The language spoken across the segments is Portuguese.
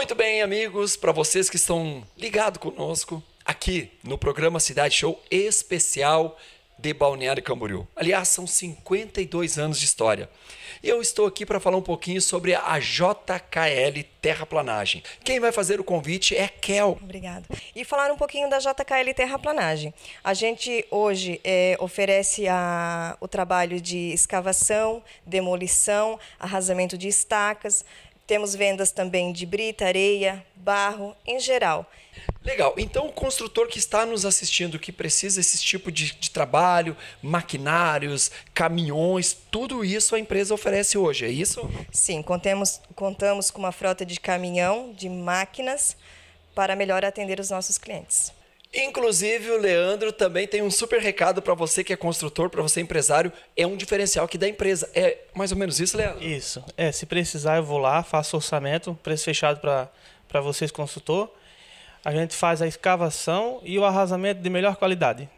Muito bem, amigos, para vocês que estão ligados conosco aqui no programa Cidade Show especial de Balneário Camboriú. Aliás, são 52 anos de história. E eu estou aqui para falar um pouquinho sobre a JKL Terraplanagem. Quem vai fazer o convite é Kel. Obrigada. E falar um pouquinho da JKL Terraplanagem. A gente hoje é, oferece a, o trabalho de escavação, demolição, arrasamento de estacas, temos vendas também de brita, areia, barro, em geral. Legal. Então, o construtor que está nos assistindo, que precisa desse tipo de, de, trabalho, maquinários, caminhões, tudo isso a empresa oferece hoje, é isso? Sim, contemos, contamos com uma frota de caminhão, de máquinas, para melhor atender os nossos clientes. Inclusive, o Leandro também tem um super recado para você que é construtor, para você é empresário. É um diferencial aqui da empresa. É mais ou menos isso, Leandro? Isso. É, se precisar, eu vou lá, faço orçamento, preço fechado para vocês, construtor. A gente faz a escavação e o arrasamento de melhor qualidade.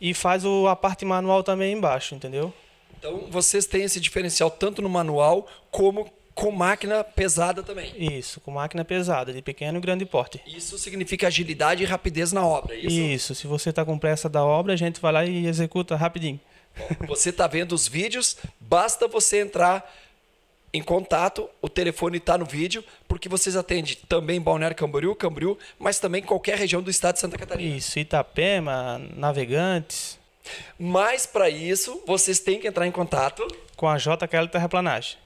E faz o, a parte manual também embaixo, entendeu? Então, vocês têm esse diferencial tanto no manual como com máquina pesada também. Isso, com máquina pesada, de pequeno e grande porte. Isso significa agilidade e rapidez na obra, isso? Isso, se você está com pressa da obra, a gente vai lá e executa rapidinho. Bom, você está vendo os vídeos, basta você entrar em contato, o telefone está no vídeo, porque vocês atendem também Balneário Camboriú, Camboriú, mas também qualquer região do estado de Santa Catarina. Isso, Itapema, Navegantes. Mas para isso, vocês têm que entrar em contato com a JKL Terraplanagem.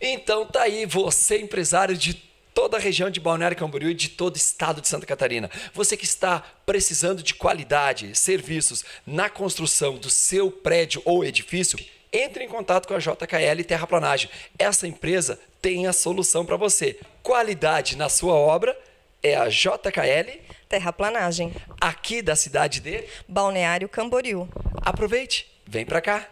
Então tá aí, você empresário de toda a região de Balneário Camboriú e de todo o estado de Santa Catarina. Você que está precisando de qualidade, serviços na construção do seu prédio ou edifício, entre em contato com a JKL Terraplanagem. Essa empresa tem a solução para você. Qualidade na sua obra é a JKL Terraplanagem. Aqui da cidade de Balneário Camboriú. Aproveite, vem para cá.